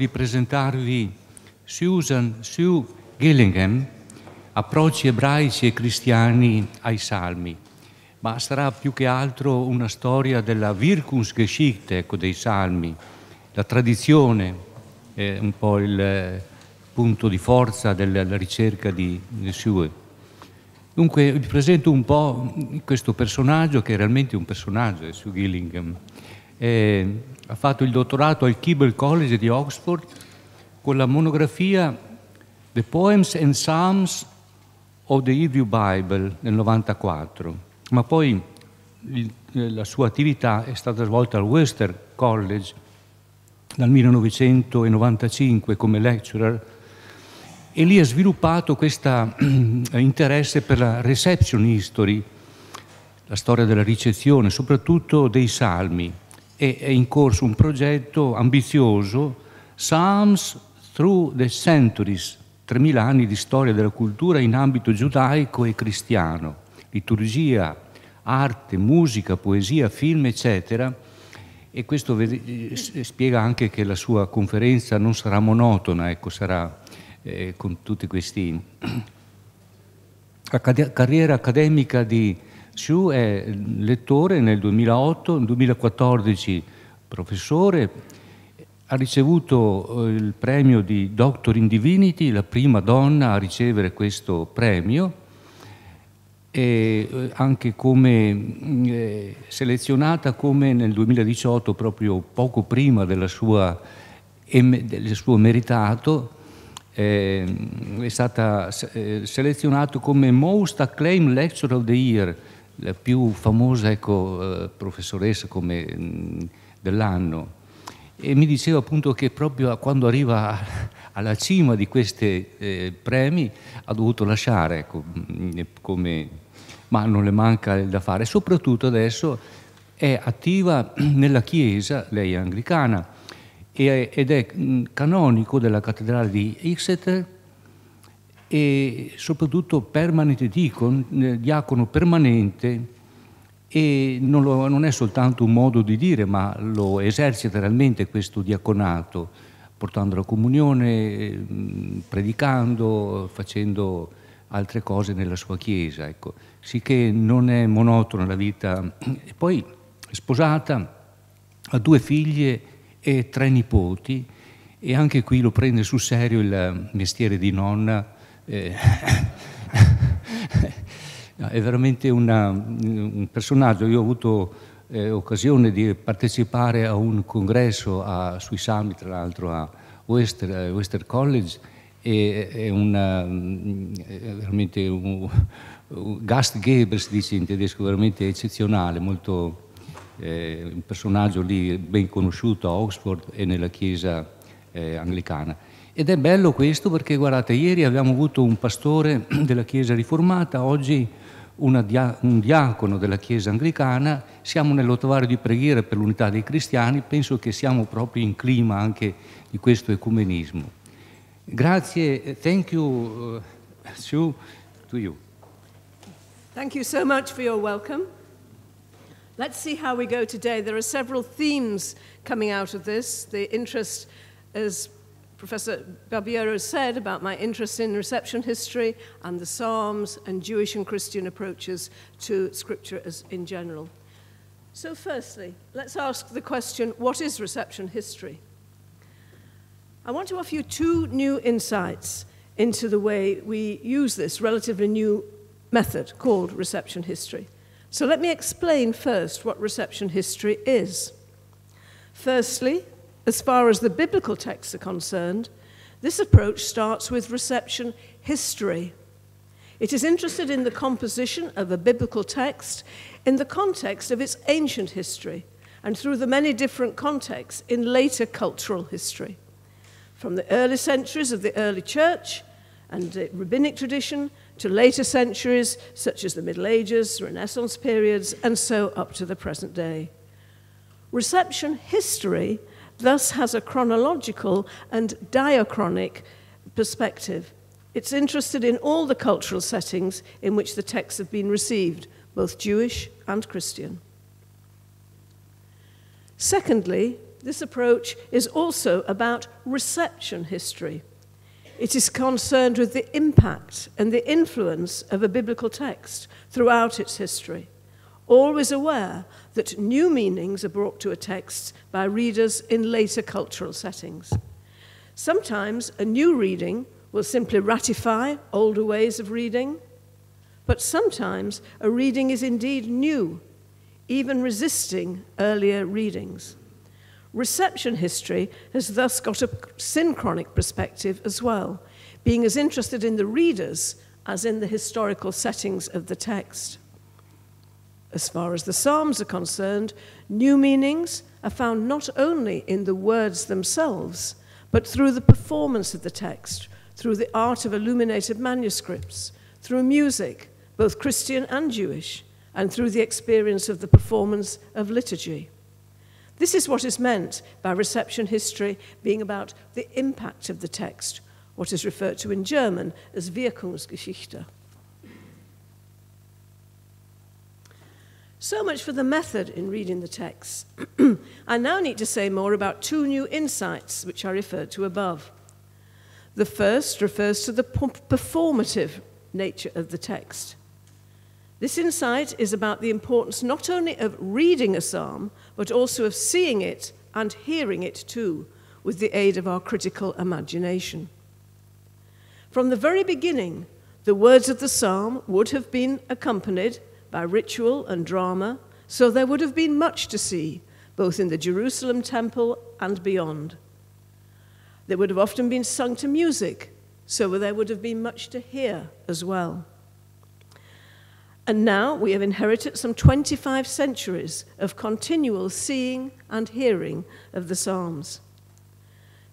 di presentarvi Susan Sue Gillingham, Approcci ebraici e cristiani ai salmi, ma sarà più che altro una storia della Wirkungsgeschichte ecco, dei salmi, la tradizione, è un po' il eh, punto di forza della ricerca di Sue. Dunque vi presento un po' questo personaggio che è realmente un personaggio, eh, Sue Gillingham, eh, ha fatto il dottorato al Keble College di Oxford con la monografia The Poems and Psalms of the Hebrew Bible nel 1994, ma poi il, eh, la sua attività è stata svolta al Western College dal 1995 come lecturer e lì ha sviluppato questo eh, interesse per la reception history, la storia della ricezione, soprattutto dei salmi e è in corso un progetto ambizioso, Psalms Through the Centuries, 3.000 anni di storia della cultura in ambito giudaico e cristiano, liturgia, arte, musica, poesia, film, eccetera. E questo eh, spiega anche che la sua conferenza non sarà monotona, ecco, sarà eh, con tutti questi... La carriera accademica di Shu è lettore nel 2008, nel 2014 professore, ha ricevuto eh, il premio di Doctor in Divinity, la prima donna a ricevere questo premio, e eh, anche come mm, eh, selezionata come nel 2018, proprio poco prima sua, del suo meritato, eh, è stata eh, selezionata come Most Acclaimed Lecture of the Year la più famosa ecco, eh, professoressa come, mm, dell'anno, e mi diceva appunto che proprio quando arriva alla cima di questi eh, premi ha dovuto lasciare, ecco, mm, come, ma non le manca da fare. Soprattutto adesso è attiva nella chiesa, lei è anglicana, ed è mm, canonico della cattedrale di Exeter e soprattutto permanente deacon, eh, diacono permanente, e non, lo, non, è soltanto un modo di dire, ma lo esercita realmente questo diaconato, portando la comunione, ehm, predicando, facendo altre cose nella sua chiesa. Ecco. Sì che non è monotona la vita. E poi è sposata, ha due figlie e tre nipoti e anche qui lo prende sul serio il mestiere di nonna eh, è veramente una, un personaggio. Io ho avuto eh, occasione di partecipare a un congresso a, sui Sami, tra l'altro a Western, eh, College, e eh, è, una, mm, è veramente un, Gast Gebers dice in tedesco veramente eccezionale, molto, eh, un personaggio lì ben conosciuto a Oxford e nella chiesa eh, anglicana. Ed è bello questo perché, guardate, ieri abbiamo avuto un pastore della Chiesa riformata, oggi dia un diacono della Chiesa anglicana, siamo nell'ottavario di preghiera per l'unità dei cristiani, penso che siamo proprio in clima anche di questo ecumenismo. Grazie, eh, thank you, uh, Sue, to you. Thank you so much for your welcome. Let's see how we go today. There are several themes coming out of this. The interest is Professor Barbiero said about my interest in reception history and the Psalms and Jewish and Christian approaches to Scripture as, in general. So, firstly, let's ask the question what is reception history? I want to offer you two new insights into the way we use this relatively new method called reception history. So, let me explain first what reception history is. Firstly, as far as the biblical texts are concerned, this approach starts with reception history. It is interested in the composition of a biblical text in the context of its ancient history and through the many different contexts in later cultural history. From the early centuries of the early church and the rabbinic tradition to later centuries such as the Middle Ages, Renaissance periods, and so up to the present day. Reception history thus has a chronological and diachronic perspective. It's interested in all the cultural settings in which the texts have been received, both Jewish and Christian. Secondly, this approach is also about reception history. It is concerned with the impact and the influence of a biblical text throughout its history, always aware that new meanings are brought to a text by readers in later cultural settings. Sometimes a new reading will simply ratify older ways of reading, but sometimes a reading is indeed new, even resisting earlier readings. Reception history has thus got a synchronic perspective as well, being as interested in the readers as in the historical settings of the text. As far as the Psalms are concerned, new meanings are found not only in the words themselves, but through the performance of the text, through the art of illuminated manuscripts, through music, both Christian and Jewish, and through the experience of the performance of liturgy. This is what is meant by reception history being about the impact of the text, what is referred to in German as Wirkungsgeschichte. So much for the method in reading the text. I now need to say more about two new insights which I referred to above. The first refers to the performative nature of the text. This insight is about the importance not only of reading a psalm, but also of seeing it and hearing it too, with the aid of our critical imagination. From the very beginning, the words of the psalm would have been accompanied by ritual and drama, so there would have been much to see, both in the Jerusalem temple and beyond. They would have often been sung to music, so there would have been much to hear as well. And now we have inherited some 25 centuries of continual seeing and hearing of the Psalms.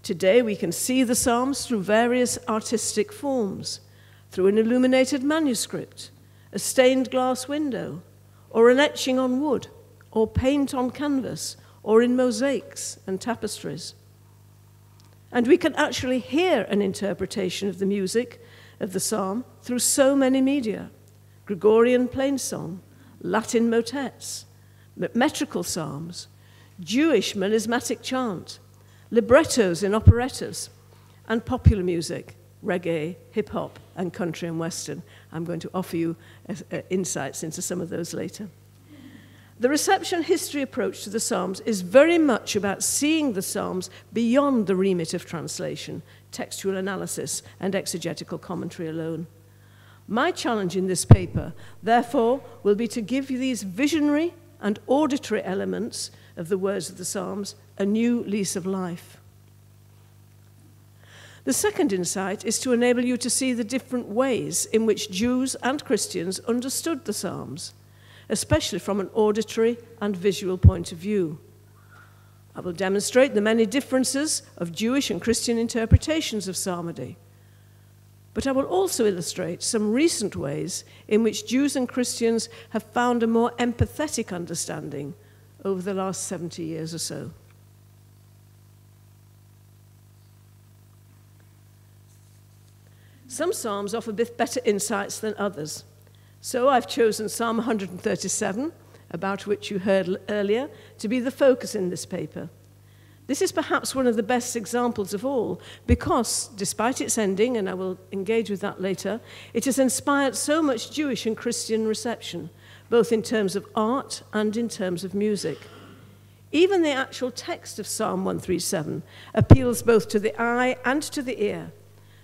Today we can see the Psalms through various artistic forms, through an illuminated manuscript, a stained glass window, or an etching on wood, or paint on canvas, or in mosaics and tapestries. And we can actually hear an interpretation of the music of the psalm through so many media Gregorian plainsong, Latin motets, metrical psalms, Jewish melismatic chant, librettos in operettas, and popular music, reggae, hip hop, and country and western. I'm going to offer you uh, insights into some of those later. The reception history approach to the Psalms is very much about seeing the Psalms beyond the remit of translation, textual analysis, and exegetical commentary alone. My challenge in this paper, therefore, will be to give you these visionary and auditory elements of the words of the Psalms a new lease of life. The second insight is to enable you to see the different ways in which Jews and Christians understood the Psalms, especially from an auditory and visual point of view. I will demonstrate the many differences of Jewish and Christian interpretations of psalmody. But I will also illustrate some recent ways in which Jews and Christians have found a more empathetic understanding over the last 70 years or so. Some psalms offer better insights than others. So I've chosen Psalm 137, about which you heard earlier, to be the focus in this paper. This is perhaps one of the best examples of all because, despite its ending, and I will engage with that later, it has inspired so much Jewish and Christian reception, both in terms of art and in terms of music. Even the actual text of Psalm 137 appeals both to the eye and to the ear,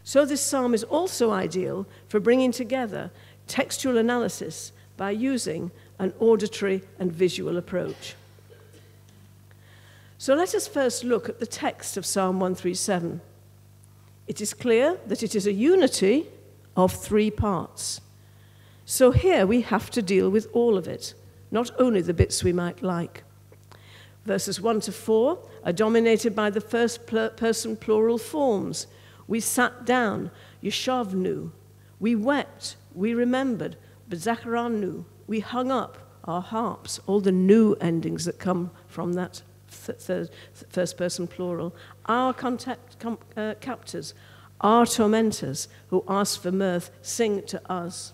so this psalm is also ideal for bringing together textual analysis by using an auditory and visual approach. So let us first look at the text of Psalm 137. It is clear that it is a unity of three parts. So here we have to deal with all of it, not only the bits we might like. Verses 1 to 4 are dominated by the first person plural forms, we sat down. Yeshavnu. knew. We wept. We remembered. But Zechariah knew. We hung up our harps, all the new endings that come from that th th first person plural. Our contact, uh, captors, our tormentors who ask for mirth, sing to us.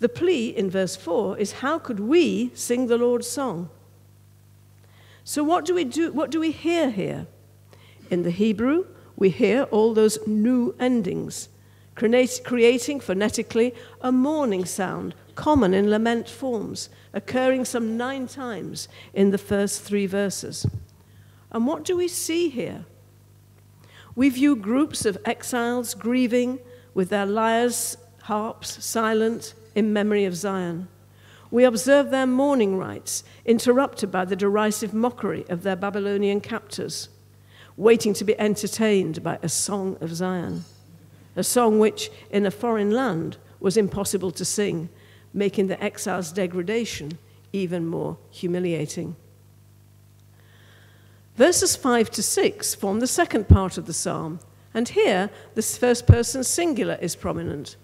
The plea in verse 4 is how could we sing the Lord's song? So, what do we do? What do we hear here? In the Hebrew, we hear all those new endings, creating phonetically a mourning sound common in lament forms, occurring some nine times in the first three verses. And what do we see here? We view groups of exiles grieving with their lyres, harps, silent in memory of Zion. We observe their mourning rites, interrupted by the derisive mockery of their Babylonian captors waiting to be entertained by a song of Zion, a song which in a foreign land was impossible to sing, making the exile's degradation even more humiliating. Verses 5 to 6 form the second part of the psalm, and here the first person singular is prominent.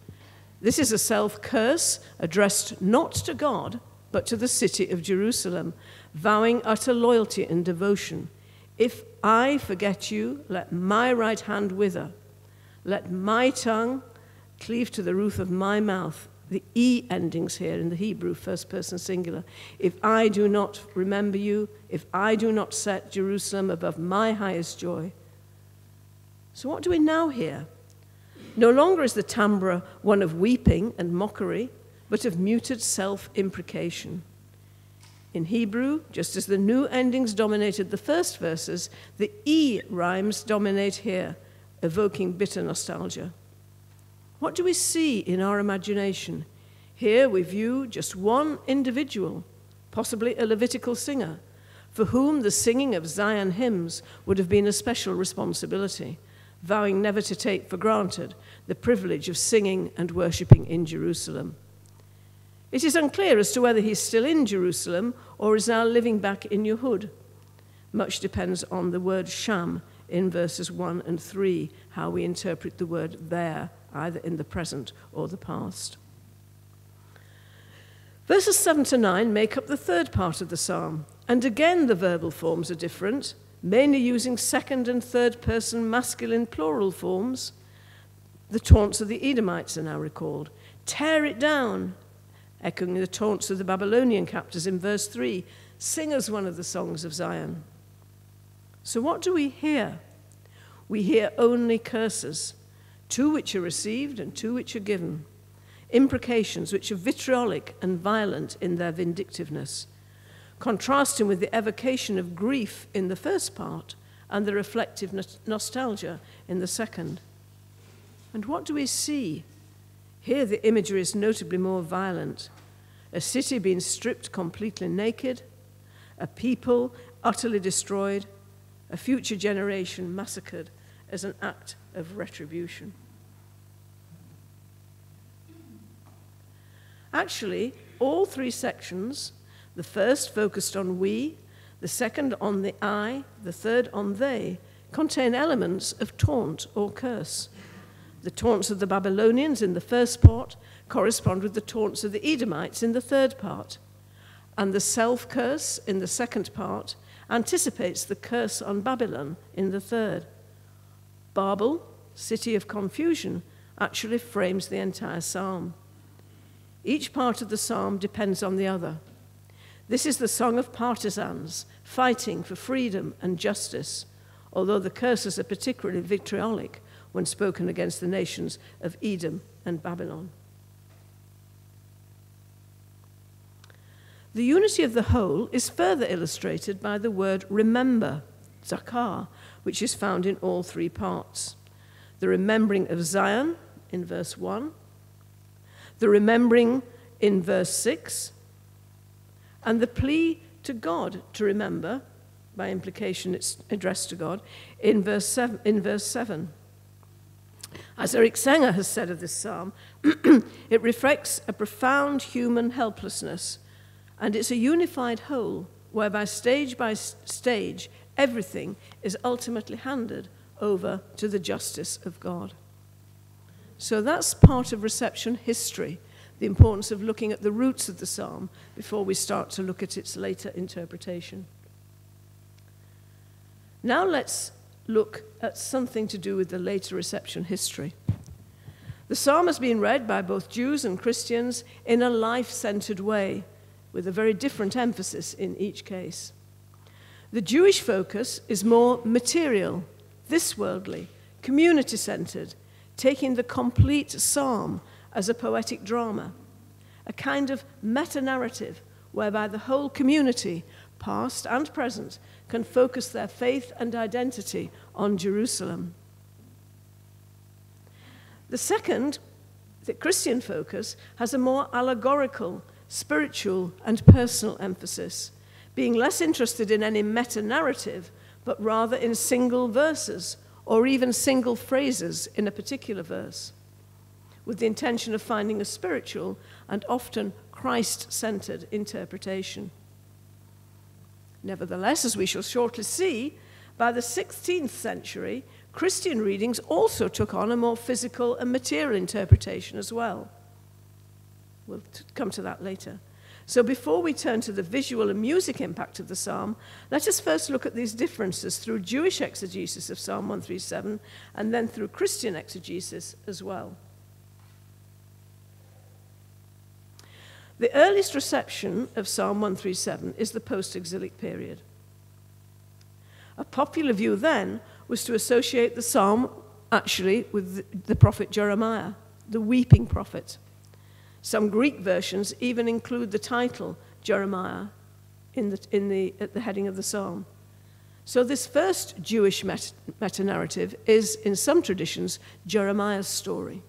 This is a self curse addressed not to God, but to the city of Jerusalem, vowing utter loyalty and devotion if I forget you, let my right hand wither. Let my tongue cleave to the roof of my mouth. The E endings here in the Hebrew, first person singular. If I do not remember you, if I do not set Jerusalem above my highest joy. So, what do we now hear? No longer is the timbre one of weeping and mockery, but of muted self imprecation. In Hebrew, just as the new endings dominated the first verses, the E rhymes dominate here, evoking bitter nostalgia. What do we see in our imagination? Here we view just one individual, possibly a Levitical singer, for whom the singing of Zion hymns would have been a special responsibility, vowing never to take for granted the privilege of singing and worshipping in Jerusalem. It is unclear as to whether he is still in Jerusalem or is now living back in Yehud. Much depends on the word sham in verses 1 and 3, how we interpret the word there, either in the present or the past. Verses 7 to 9 make up the third part of the psalm, and again the verbal forms are different, mainly using second and third person masculine plural forms. The taunts of the Edomites are now recalled. Tear it down, echoing the taunts of the Babylonian captors in verse 3 Sing us one of the songs of Zion. So, what do we hear? We hear only curses, two which are received and two which are given, imprecations which are vitriolic and violent in their vindictiveness, contrasting with the evocation of grief in the first part and the reflective nostalgia in the second. And what do we see here, the imagery is notably more violent a city being stripped completely naked, a people utterly destroyed, a future generation massacred as an act of retribution. Actually, all three sections the first focused on we, the second on the I, the third on they contain elements of taunt or curse. The taunts of the Babylonians in the first part correspond with the taunts of the Edomites in the third part. And the self curse in the second part anticipates the curse on Babylon in the third. Babel, city of confusion, actually frames the entire psalm. Each part of the psalm depends on the other. This is the song of partisans fighting for freedom and justice, although the curses are particularly vitriolic when spoken against the nations of Edom and Babylon. The unity of the whole is further illustrated by the word remember, zakar, which is found in all three parts. The remembering of Zion in verse 1, the remembering in verse 6, and the plea to God to remember, by implication it's addressed to God, in verse 7. In verse 7. As Eric Sanger has said of this psalm, it reflects a profound human helplessness, and it's a unified whole whereby stage by stage everything is ultimately handed over to the justice of God. So that's part of reception history, the importance of looking at the roots of the psalm before we start to look at its later interpretation. Now let's look at something to do with the later reception history. The psalm has been read by both Jews and Christians in a life centered way, with a very different emphasis in each case. The Jewish focus is more material, this worldly, community centered, taking the complete psalm as a poetic drama, a kind of meta narrative whereby the whole community, past and present, can focus their faith and identity on Jerusalem. The second, the Christian focus, has a more allegorical, spiritual, and personal emphasis, being less interested in any meta narrative, but rather in single verses or even single phrases in a particular verse, with the intention of finding a spiritual and often Christ centered interpretation. Nevertheless, as we shall shortly see, by the 16th century, Christian readings also took on a more physical and material interpretation as well. We'll come to that later. So before we turn to the visual and music impact of the psalm, let us first look at these differences through Jewish exegesis of Psalm 137 and then through Christian exegesis as well. The earliest reception of Psalm 137 is the post exilic period. A popular view then was to associate the psalm actually with the prophet Jeremiah, the weeping prophet. Some Greek versions even include the title Jeremiah in the, in the, at the heading of the psalm. So, this first Jewish meta, meta narrative is, in some traditions, Jeremiah's story.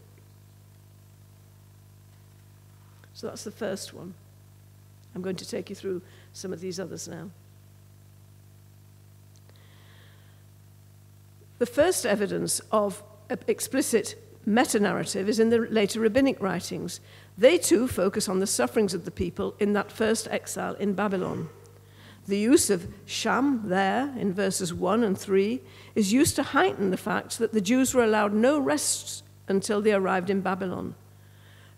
So, that's the first one. I'm going to take you through some of these others now. The first evidence of explicit meta narrative is in the later rabbinic writings. They too focus on the sufferings of the people in that first exile in Babylon. The use of sham there in verses 1 and 3 is used to heighten the fact that the Jews were allowed no rest until they arrived in Babylon.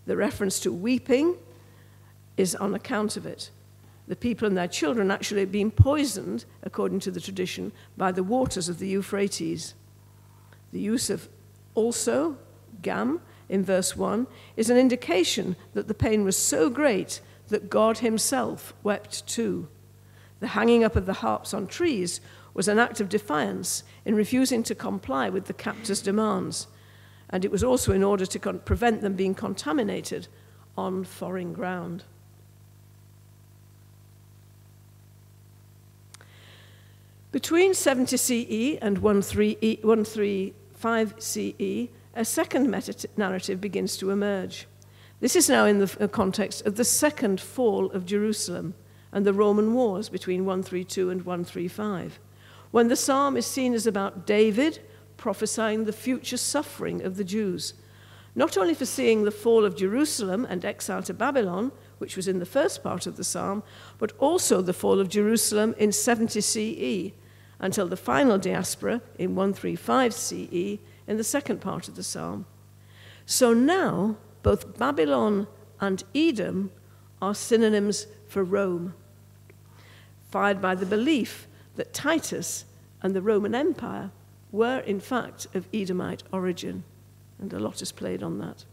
The reference to weeping is on account of it the people and their children actually being poisoned, according to the tradition, by the waters of the Euphrates. The use of also, gam, in verse 1, is an indication that the pain was so great that God himself wept too. The hanging up of the harps on trees was an act of defiance in refusing to comply with the captor's demands, and it was also in order to prevent them being contaminated on foreign ground. Between 70 CE and 135 CE, a second narrative begins to emerge. This is now in the uh, context of the second fall of Jerusalem and the Roman wars between 132 and 135, when the psalm is seen as about David prophesying the future suffering of the Jews, not only foreseeing the fall of Jerusalem and exile to Babylon, which was in the first part of the psalm, but also the fall of Jerusalem in 70 CE until the final diaspora in 135 CE in the second part of the psalm. So now both Babylon and Edom are synonyms for Rome, fired by the belief that Titus and the Roman Empire were, in fact, of Edomite origin. And a lot is played on that.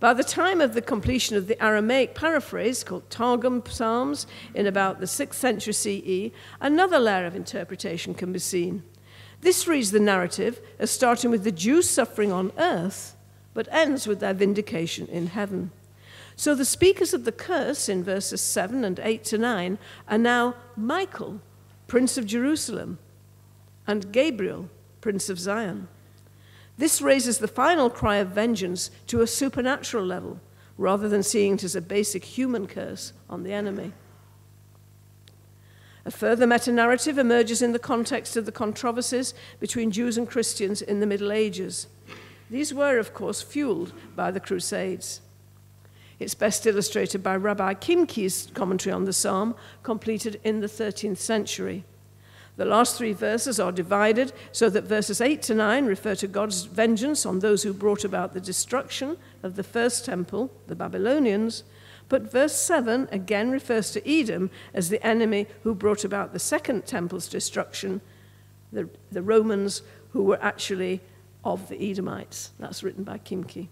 By the time of the completion of the Aramaic paraphrase called Targum Psalms in about the 6th century CE, another layer of interpretation can be seen. This reads the narrative as starting with the Jews' suffering on earth, but ends with their vindication in heaven. So the speakers of the curse in verses 7 and 8 to 9 are now Michael, Prince of Jerusalem, and Gabriel, Prince of Zion. This raises the final cry of vengeance to a supernatural level, rather than seeing it as a basic human curse on the enemy. A further meta narrative emerges in the context of the controversies between Jews and Christians in the Middle Ages. These were, of course, fueled by the Crusades. It's best illustrated by Rabbi Kimke's commentary on the psalm, completed in the 13th century. The last three verses are divided so that verses 8 to 9 refer to God's vengeance on those who brought about the destruction of the first temple, the Babylonians, but verse 7 again refers to Edom as the enemy who brought about the second temple's destruction, the, the Romans who were actually of the Edomites. That's written by Kimke.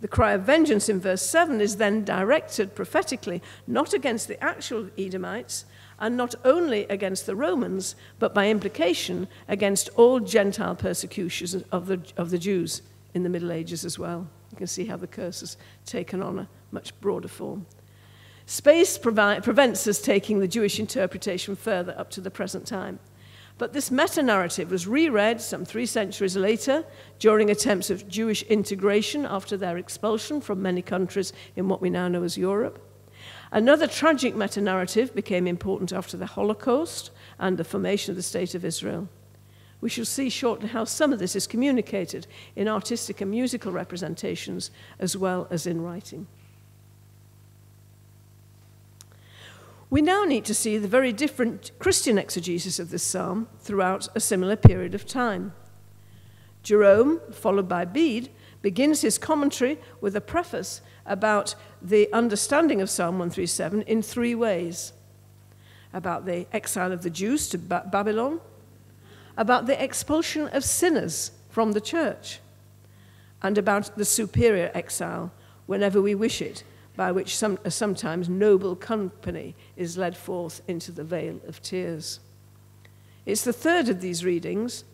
The cry of vengeance in verse 7 is then directed prophetically not against the actual Edomites, and not only against the Romans, but by implication against all Gentile persecutions of the, of the Jews in the Middle Ages as well. You can see how the curse has taken on a much broader form. Space provi- prevents us taking the Jewish interpretation further up to the present time. But this meta narrative was reread some three centuries later during attempts of Jewish integration after their expulsion from many countries in what we now know as Europe. Another tragic meta narrative became important after the Holocaust and the formation of the State of Israel. We shall see shortly how some of this is communicated in artistic and musical representations as well as in writing. We now need to see the very different Christian exegesis of this psalm throughout a similar period of time. Jerome, followed by Bede, begins his commentary with a preface about the understanding of Psalm 137 in three ways about the exile of the Jews to ba Babylon, about the expulsion of sinners from the church, and about the superior exile whenever we wish it, by which some, uh, sometimes noble company is led forth into the vale of tears. It's the third of these readings,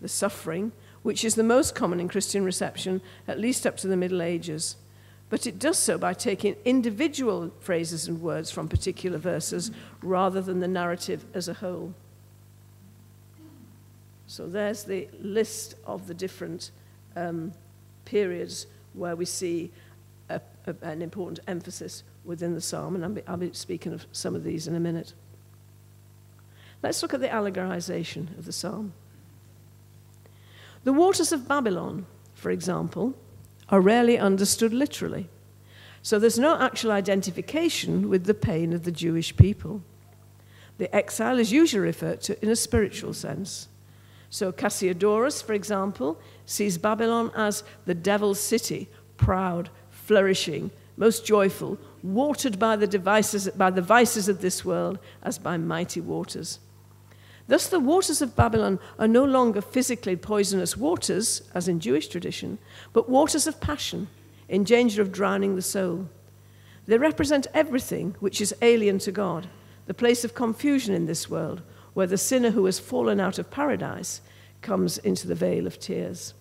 the suffering, which is the most common in Christian reception, at least up to the Middle Ages but it does so by taking individual phrases and words from particular verses rather than the narrative as a whole. So there's the list of the different um, periods where we see a, a, an important emphasis within the psalm, and I'll be, I'll be speaking of some of these in a minute. Let's look at the allegorization of the psalm. The waters of Babylon, for example, are rarely understood literally. So there's no actual identification with the pain of the Jewish people. The exile is usually referred to in a spiritual sense. So Cassiodorus, for example, sees Babylon as the devil's city, proud, flourishing, most joyful, watered by the, devices, by the vices of this world as by mighty waters. Thus, the waters of Babylon are no longer physically poisonous waters, as in Jewish tradition, but waters of passion, in danger of drowning the soul. They represent everything which is alien to God, the place of confusion in this world, where the sinner who has fallen out of paradise comes into the vale of tears.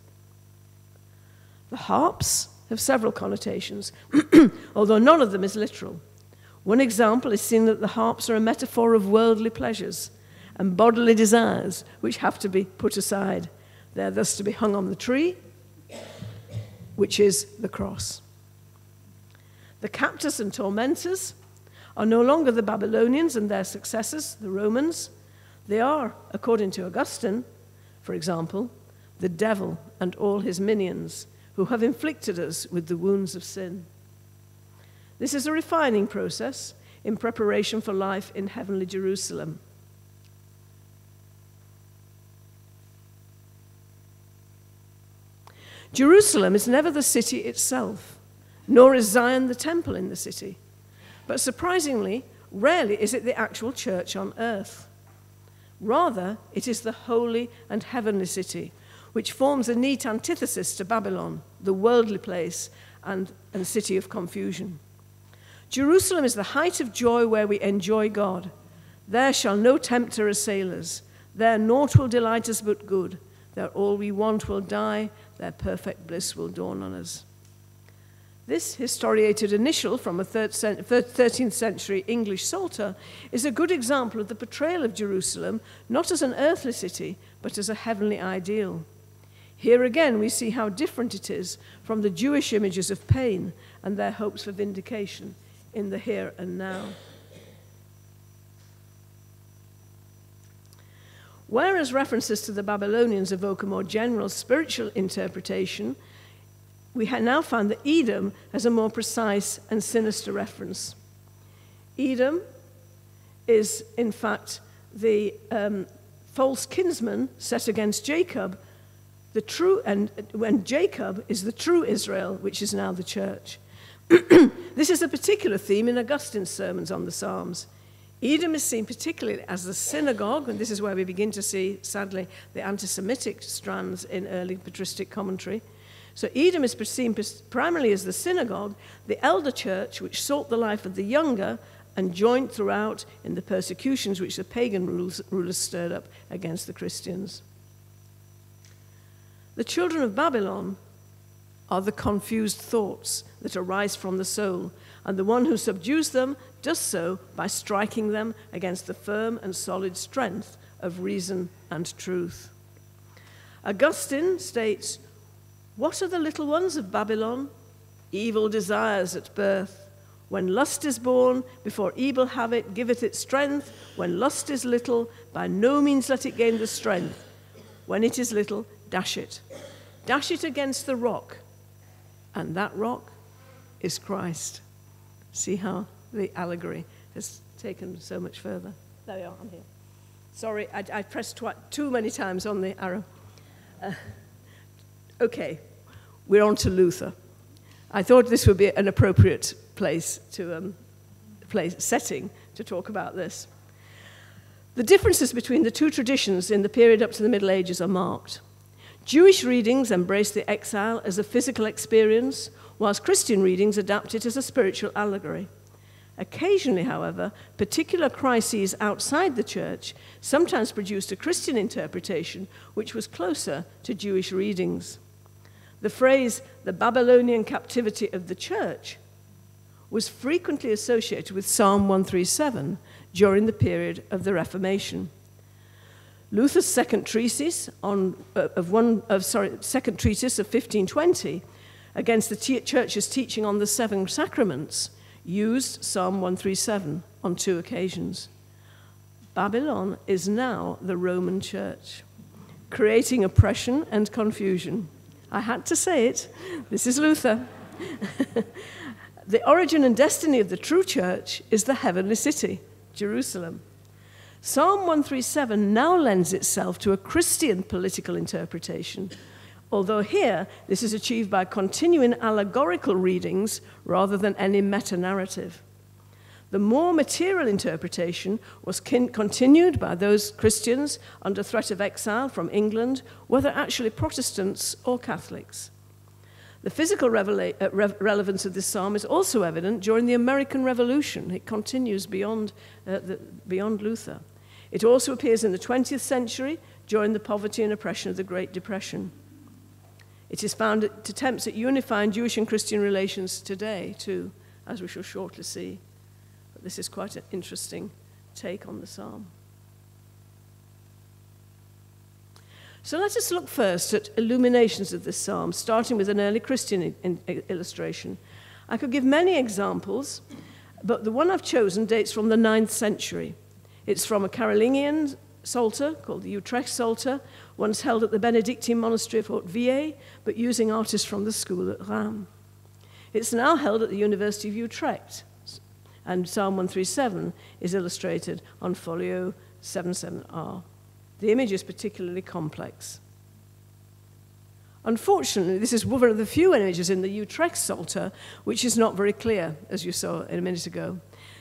The harps have several connotations, although none of them is literal. One example is seen that the harps are a metaphor of worldly pleasures and bodily desires which have to be put aside. They're thus to be hung on the tree, which is the cross. The captors and tormentors are no longer the Babylonians and their successors, the Romans. They are, according to Augustine, for example, the devil and all his minions who have inflicted us with the wounds of sin. This is a refining process in preparation for life in heavenly Jerusalem. Jerusalem is never the city itself, nor is Zion the temple in the city. But surprisingly, rarely is it the actual church on earth. Rather, it is the holy and heavenly city, which forms a neat antithesis to Babylon, the worldly place and, and city of confusion. Jerusalem is the height of joy where we enjoy God. There shall no tempter assail us. There naught will delight us but good. There all we want will die, their perfect bliss will dawn on us. This historiated initial from a 13th century English Psalter is a good example of the portrayal of Jerusalem not as an earthly city, but as a heavenly ideal. Here again, we see how different it is from the Jewish images of pain and their hopes for vindication in the here and now. Whereas references to the Babylonians evoke a more general spiritual interpretation, we have now found that Edom has a more precise and sinister reference. Edom is, in fact, the um, false kinsman set against Jacob, the true, and when Jacob is the true Israel, which is now the church. this is a particular theme in Augustine's sermons on the Psalms. Edom is seen particularly as the synagogue, and this is where we begin to see, sadly, the anti Semitic strands in early patristic commentary. So Edom is seen primarily as the synagogue, the elder church, which sought the life of the younger and joined throughout in the persecutions which the pagan rulers stirred up against the Christians. The children of Babylon are the confused thoughts that arise from the soul, and the one who subdues them does so by striking them against the firm and solid strength of reason and truth. Augustine states, What are the little ones of Babylon? Evil desires at birth. When lust is born, before evil have it, give it its strength. When lust is little, by no means let it gain the strength. When it is little, dash it. Dash it against the rock. And that rock is Christ. See how the allegory has taken so much further. There we are, I'm here. Sorry, I, I pressed too many times on the arrow. Uh, okay, we're on to Luther. I thought this would be an appropriate place to um, place, setting to talk about this. The differences between the two traditions in the period up to the Middle Ages are marked. Jewish readings embrace the exile as a physical experience, whilst Christian readings adapt it as a spiritual allegory. Occasionally, however, particular crises outside the church sometimes produced a Christian interpretation which was closer to Jewish readings. The phrase, the Babylonian captivity of the church, was frequently associated with Psalm 137 during the period of the Reformation. Luther's second treatise, on, uh, of, one, of, sorry, second treatise of 1520 against the church's teaching on the seven sacraments used Psalm 137 on two occasions. Babylon is now the Roman church, creating oppression and confusion. I had to say it. This is Luther. the origin and destiny of the true church is the heavenly city, Jerusalem. Psalm 137 now lends itself to a Christian political interpretation although here this is achieved by continuing allegorical readings rather than any meta narrative. The more material interpretation was continued by those Christians under threat of exile from England, whether actually Protestants or Catholics. The physical uh, re relevance of this psalm is also evident during the American Revolution. It continues beyond, uh, the, beyond Luther. It also appears in the 20th century during the poverty and oppression of the Great Depression. It is found at attempts at unifying Jewish and Christian relations today, too, as we shall shortly see. But this is quite an interesting take on the psalm. So let us look first at illuminations of this psalm, starting with an early Christian illustration. I could give many examples, but the one I've chosen dates from the 9th century. It's from a Carolingian psalter called the Utrecht Psalter, once held at the Benedictine monastery of Hauteville, but using artists from the school at Rheims. It's now held at the University of Utrecht, and Psalm 137 is illustrated on folio 77R. The image is particularly complex. Unfortunately, this is one of the few images in the Utrecht Psalter which is not very clear, as you saw a minute ago.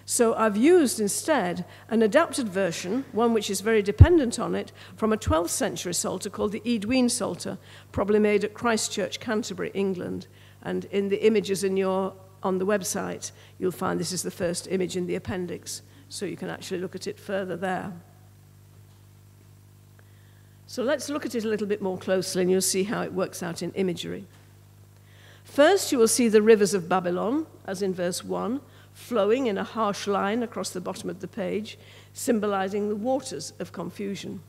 So I've used instead an adapted version, one which is very dependent on it, from a 12th century psalter called the Edwin Psalter, probably made at Christchurch, Canterbury, England. And in the images in your, on the website, you'll find this is the first image in the appendix. So you can actually look at it further there. So let's look at it a little bit more closely and you'll see how it works out in imagery. First, you will see the rivers of Babylon, as in verse 1, flowing in a harsh line across the bottom of the page, symbolizing the waters of confusion.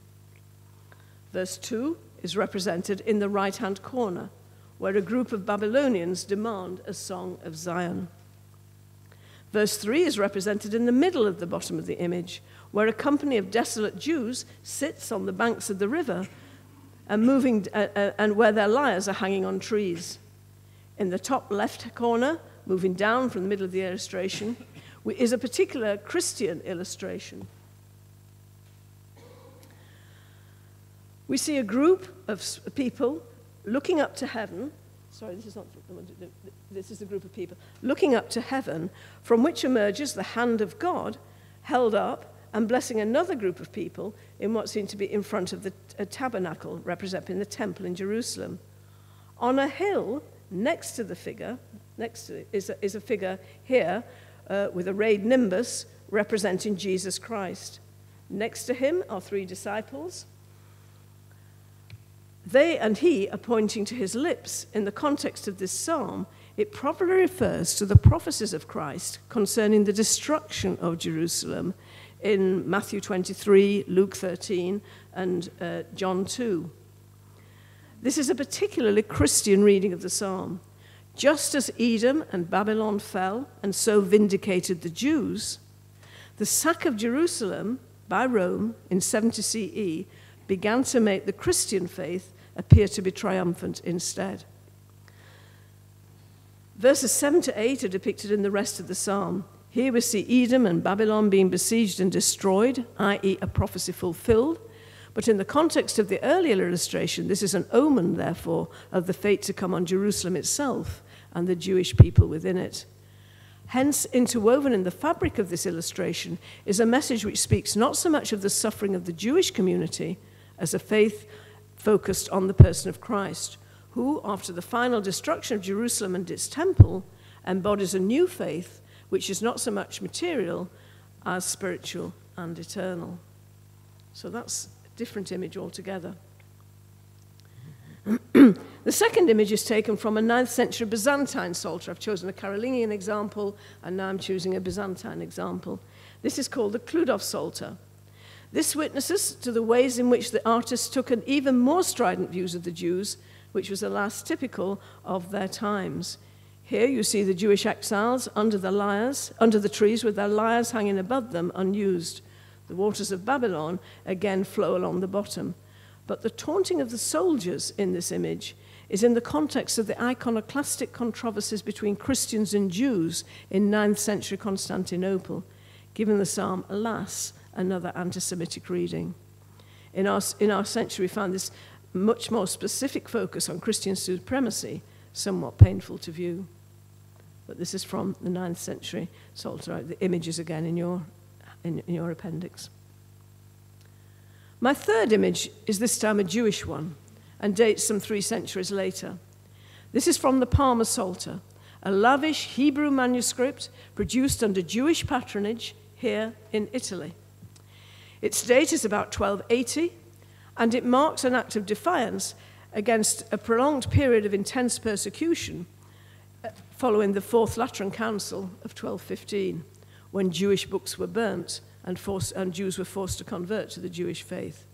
Verse 2 is represented in the right hand corner, where a group of Babylonians demand a song of Zion. Verse 3 is represented in the middle of the bottom of the image, where a company of desolate Jews sits on the banks of the river and, uh, moving, uh, uh, and where their lyres are hanging on trees. In the top left corner, moving down from the middle of the illustration, is a particular Christian illustration. We see a group of people looking up to heaven. Sorry, this is not this is the group of people looking up to heaven, from which emerges the hand of God, held up and blessing another group of people in what seemed to be in front of the tabernacle, representing the temple in Jerusalem. On a hill next to the figure next to it is a, is a figure here uh, with a rayed nimbus representing Jesus Christ. Next to him are three disciples. They and he are pointing to his lips. In the context of this psalm, it probably refers to the prophecies of Christ concerning the destruction of Jerusalem in Matthew 23, Luke 13, and uh, John 2. This is a particularly Christian reading of the psalm. Just as Edom and Babylon fell and so vindicated the Jews, the sack of Jerusalem by Rome in 70 CE began to make the Christian faith appear to be triumphant instead. Verses 7 to 8 are depicted in the rest of the psalm. Here we see Edom and Babylon being besieged and destroyed, i.e., a prophecy fulfilled. But in the context of the earlier illustration, this is an omen, therefore, of the fate to come on Jerusalem itself, and the Jewish people within it. Hence, interwoven in the fabric of this illustration is a message which speaks not so much of the suffering of the Jewish community as a faith focused on the person of Christ, who, after the final destruction of Jerusalem and its temple, embodies a new faith which is not so much material as spiritual and eternal. So that's a different image altogether. the second image is taken from a 9th century Byzantine psalter. I've chosen a Carolingian example, and now I'm choosing a Byzantine example. This is called the Kludov Psalter. This witnesses to the ways in which the artists took an even more strident views of the Jews, which was alas typical of their times. Here you see the Jewish exiles under the lyres, under the trees with their lyres hanging above them unused. The waters of Babylon again flow along the bottom. But the taunting of the soldiers in this image is in the context of the iconoclastic controversies between Christians and Jews in 9th century Constantinople, giving the psalm, alas, another anti Semitic reading. In our, in our century, we found this much more specific focus on Christian supremacy somewhat painful to view. But this is from the 9th century Psalter. The images again in your, in, in your appendix. My third image is this time a Jewish one and dates some three centuries later. This is from the Palmer Psalter, a lavish Hebrew manuscript produced under Jewish patronage here in Italy. Its date is about 1280, and it marks an act of defiance against a prolonged period of intense persecution uh, following the Fourth Lateran Council of 1215, when Jewish books were burnt and, forced, and Jews were forced to convert to the Jewish faith.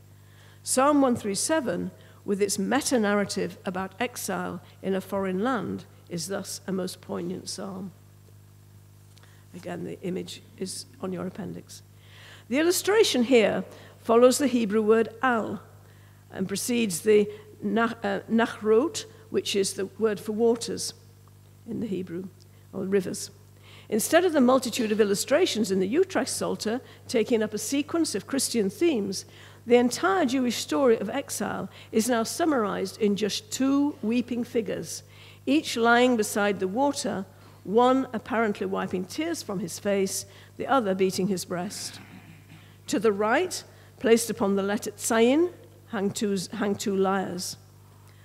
Psalm 137, with its meta narrative about exile in a foreign land, is thus a most poignant psalm. Again, the image is on your appendix. The illustration here follows the Hebrew word al and precedes the nach, uh, nachrot, which is the word for waters in the Hebrew, or rivers. Instead of the multitude of illustrations in the Utrecht Psalter taking up a sequence of Christian themes, the entire Jewish story of exile is now summarized in just two weeping figures, each lying beside the water, one apparently wiping tears from his face, the other beating his breast. To the right, placed upon the letter Tzayin, hang, hang two, lyres.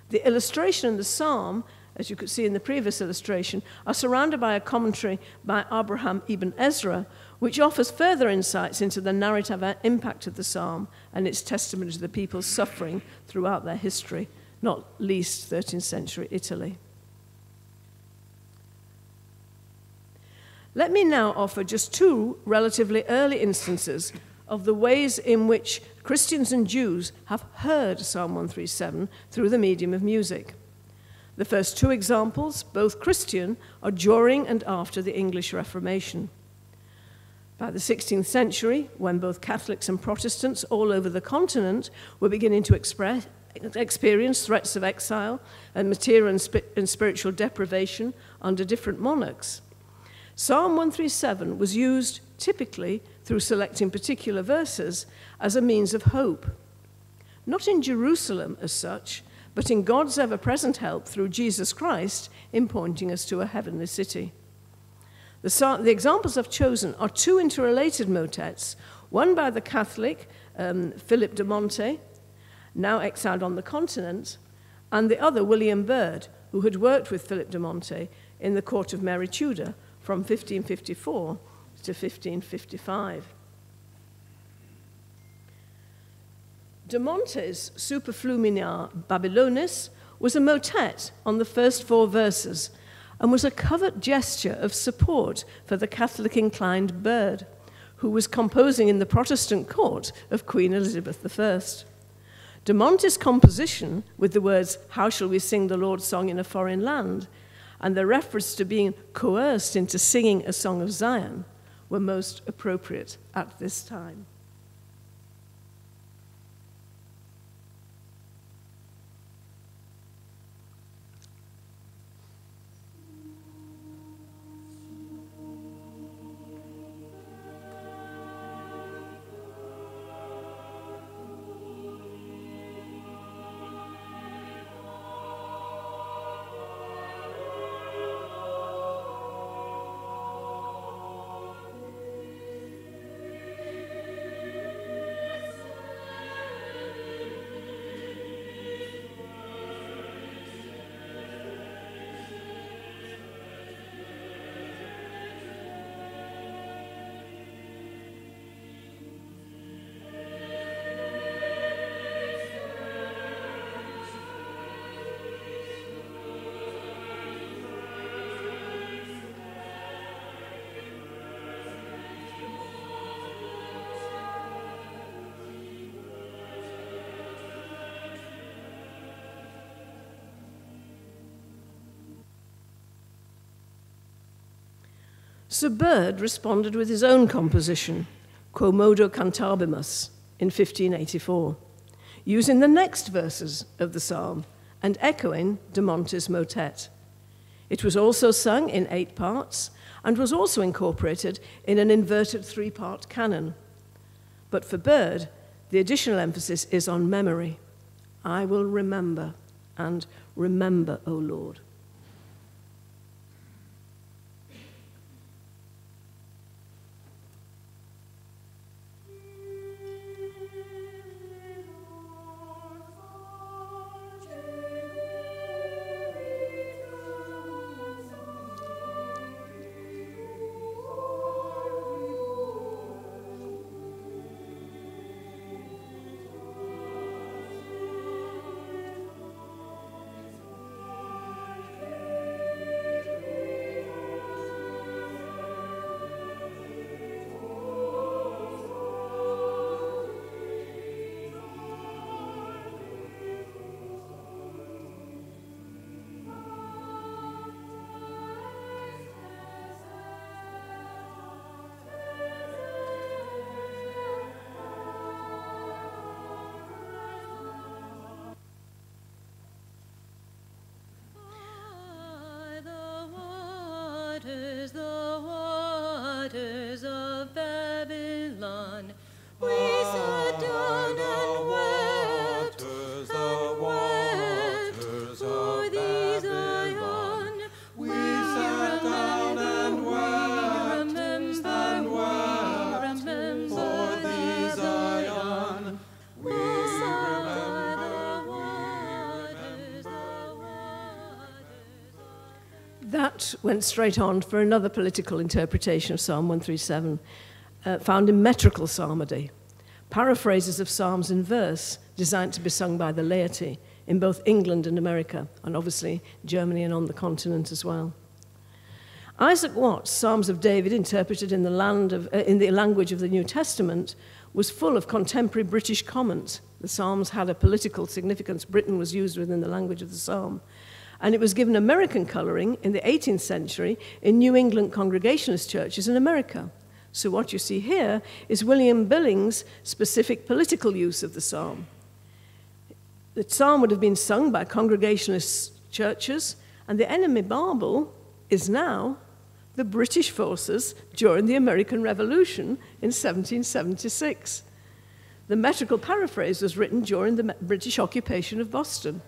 The illustration in the psalm as you could see in the previous illustration, are surrounded by a commentary by Abraham ibn Ezra, which offers further insights into the narrative impact of the psalm and its testimony to the people's suffering throughout their history, not least 13th century Italy. Let me now offer just two relatively early instances of the ways in which Christians and Jews have heard Psalm 137 through the medium of music. The first two examples, both Christian, are during and after the English Reformation. By the 16th century, when both Catholics and Protestants all over the continent were beginning to express, experience threats of exile and material and, and spiritual deprivation under different monarchs, Psalm 137 was used typically through selecting particular verses as a means of hope. Not in Jerusalem as such, but in God's ever present help through Jesus Christ in pointing us to a heavenly city. The, the examples I've chosen are two interrelated motets, one by the Catholic um, Philip de Monte, now exiled on the continent, and the other William Byrd, who had worked with Philip de Monte in the court of Mary Tudor from 1554 to 1555. De Monte's Superflumina Babylonis was a motet on the first four verses and was a covert gesture of support for the Catholic inclined Byrd, who was composing in the Protestant court of Queen Elizabeth I. De Monte's composition, with the words, How shall we sing the Lord's song in a foreign land? and the reference to being coerced into singing a song of Zion, were most appropriate at this time. Sir Bird responded with his own composition, Quomodo Cantabimus, in 1584, using the next verses of the psalm and echoing De Monte's motet. It was also sung in eight parts and was also incorporated in an inverted three part canon. But for Bird, the additional emphasis is on memory. I will remember and remember, O Lord. that went straight on for another political interpretation of Psalm 137, uh, found in metrical psalmody, paraphrases of psalms in verse designed to be sung by the laity in both England and America, and obviously Germany and on the continent as well. Isaac Watts' Psalms of David, interpreted in the, land of, uh, in the language of the New Testament, was full of contemporary British comment. The Psalms had a political significance. Britain was used within the language of the Psalm and it was given American colouring in the 18th century in New England Congregationalist churches in America. So, what you see here is William Billing's specific political use of the psalm. The psalm would have been sung by Congregationalist churches, and the enemy Bible is now the British forces during the American Revolution in 1776. The metrical paraphrase was written during the British occupation of Boston.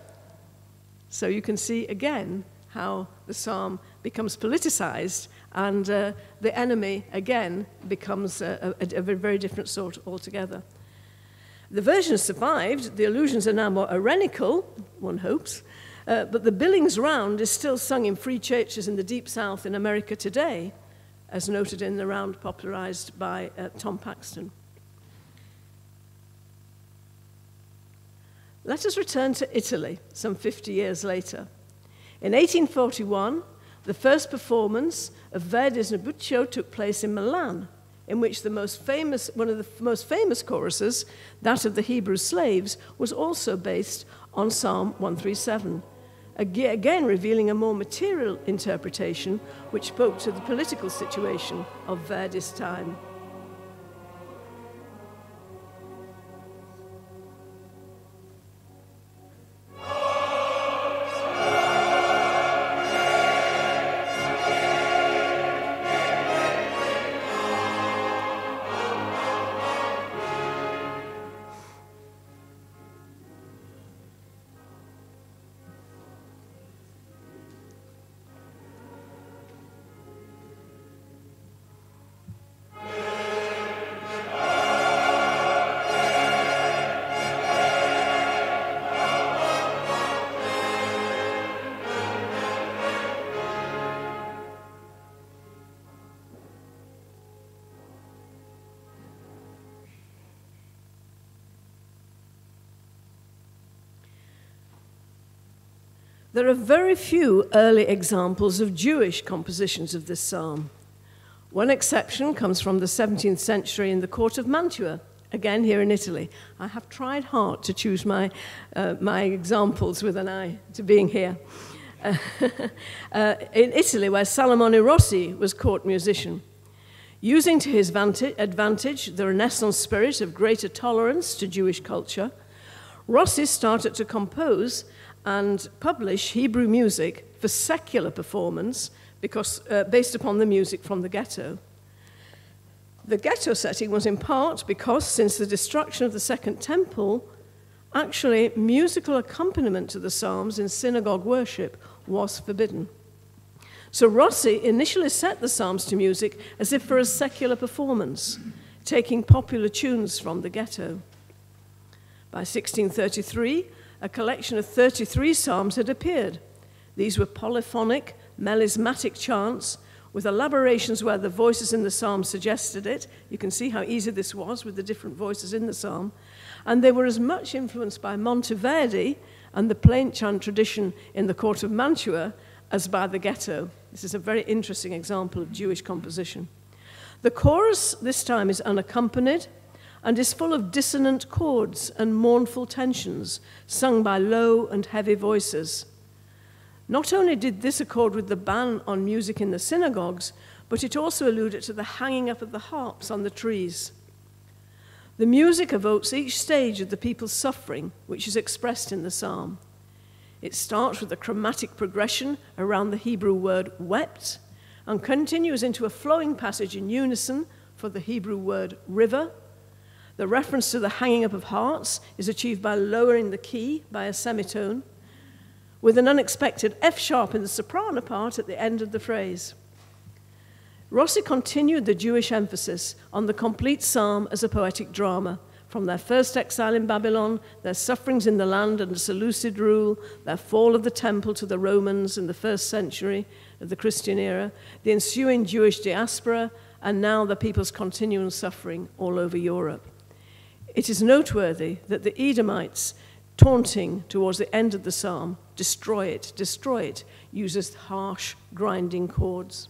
So you can see again how the psalm becomes politicized and uh, the enemy again becomes a, a, a very different sort altogether. The version survived, the allusions are now more ironical, one hopes, uh, but the Billings Round is still sung in free churches in the Deep South in America today, as noted in the round popularized by uh, Tom Paxton. Let us return to Italy some 50 years later. In 1841, the first performance of Verdi's Nabucco took place in Milan, in which the most famous, one of the most famous choruses, that of the Hebrew slaves, was also based on Psalm 137, again revealing a more material interpretation which spoke to the political situation of Verdi's time. There are very few early examples of Jewish compositions of this psalm. One exception comes from the 17th century in the court of Mantua, again here in Italy. I have tried hard to choose my, uh, my examples with an eye to being here. Uh, uh, in Italy, where Salamone Rossi was court musician. Using to his advantage the Renaissance spirit of greater tolerance to Jewish culture, Rossi started to compose and publish Hebrew music for secular performance because, uh, based upon the music from the ghetto. The ghetto setting was in part because, since the destruction of the Second Temple, actually musical accompaniment to the Psalms in synagogue worship was forbidden. So Rossi initially set the Psalms to music as if for a secular performance, taking popular tunes from the ghetto. By 1633, a collection of 33 psalms had appeared. These were polyphonic, melismatic chants with elaborations where the voices in the psalm suggested it. You can see how easy this was with the different voices in the psalm. And they were as much influenced by Monteverdi and the plainchant chant tradition in the court of Mantua as by the ghetto. This is a very interesting example of Jewish composition. The chorus this time is unaccompanied, and is full of dissonant chords and mournful tensions sung by low and heavy voices. Not only did this accord with the ban on music in the synagogues, but it also alluded to the hanging up of the harps on the trees. The music evokes each stage of the people's suffering, which is expressed in the psalm. It starts with a chromatic progression around the Hebrew word wept and continues into a flowing passage in unison for the Hebrew word river the reference to the hanging up of hearts is achieved by lowering the key by a semitone, with an unexpected F sharp in the soprano part at the end of the phrase. Rossi continued the Jewish emphasis on the complete psalm as a poetic drama, from their first exile in Babylon, their sufferings in the land under Seleucid rule, their fall of the temple to the Romans in the first century of the Christian era, the ensuing Jewish diaspora, and now the people's continuing suffering all over Europe. It is noteworthy that the Edomites, taunting towards the end of the psalm, destroy it, destroy it, uses harsh, grinding chords.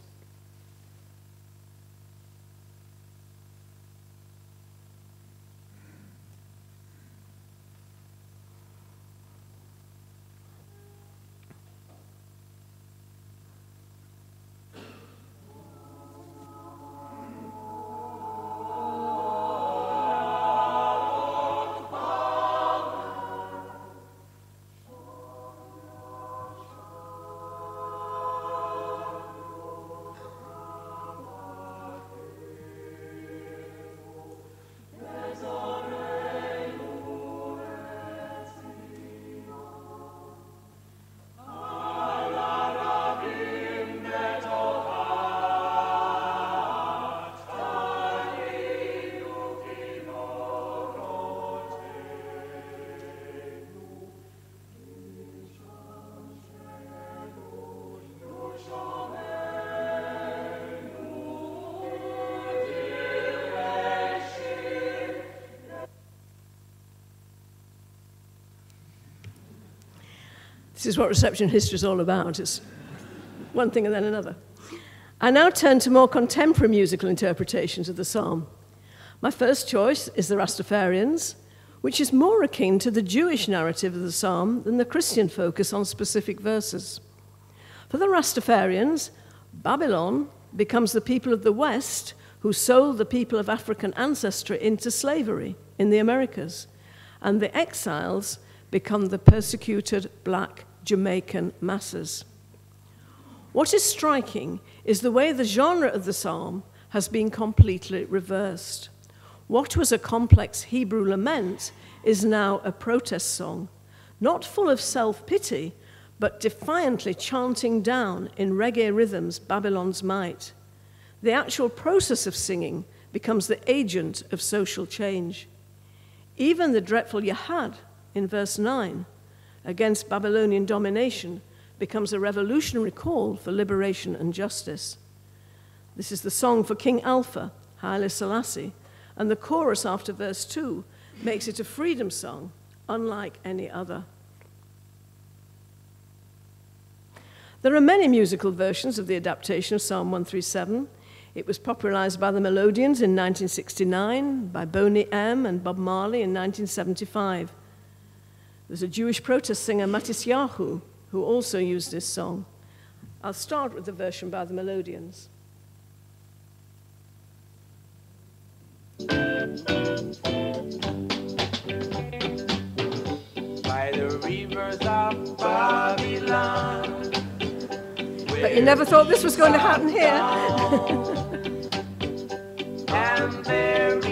This is what reception history is all about. It's one thing and then another. I now turn to more contemporary musical interpretations of the psalm. My first choice is the Rastafarians, which is more akin to the Jewish narrative of the psalm than the Christian focus on specific verses. For the Rastafarians, Babylon becomes the people of the West who sold the people of African ancestry into slavery in the Americas, and the exiles become the persecuted black Jamaican masses. What is striking is the way the genre of the psalm has been completely reversed. What was a complex Hebrew lament is now a protest song, not full of self pity, but defiantly chanting down in reggae rhythms Babylon's might. The actual process of singing becomes the agent of social change. Even the dreadful Yahad in verse 9 against Babylonian domination becomes a revolutionary call for liberation and justice. This is the song for King Alpha, Haile Selassie, and the chorus after verse 2 makes it a freedom song, unlike any other. There are many musical versions of the adaptation of Psalm 137. It was popularized by the Melodians in 1969, by Boney M. and Bob Marley in 1975. There's a Jewish protest singer, Yahu, who also used this song. I'll start with the version by the Melodians. By the rivers of Babylon. But you never thought this was going to happen here.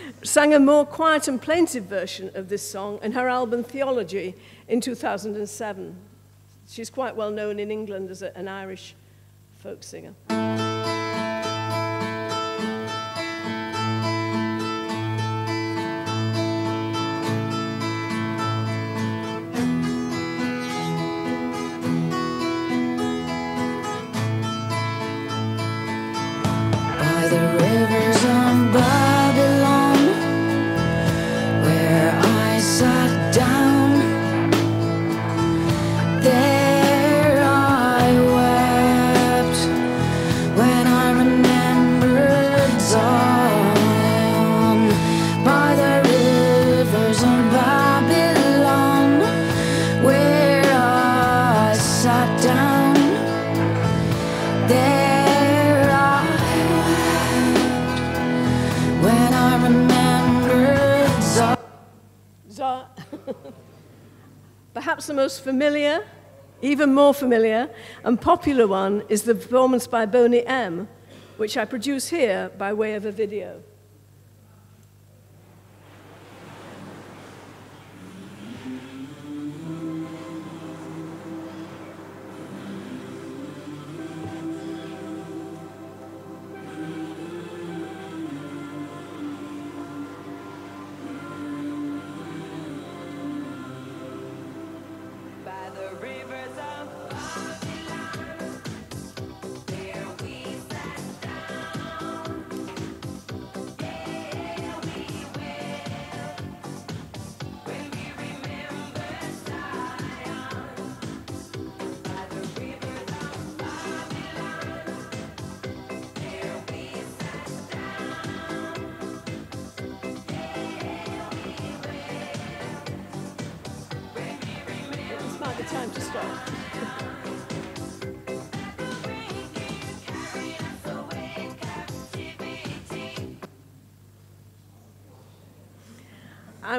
sang a more quiet and plaintive version of this song in her album Theology in 2007. She's quite well known in England as a, an Irish folk singer. Perhaps the most familiar, even more familiar, and popular one is the performance by Boney M., which I produce here by way of a video.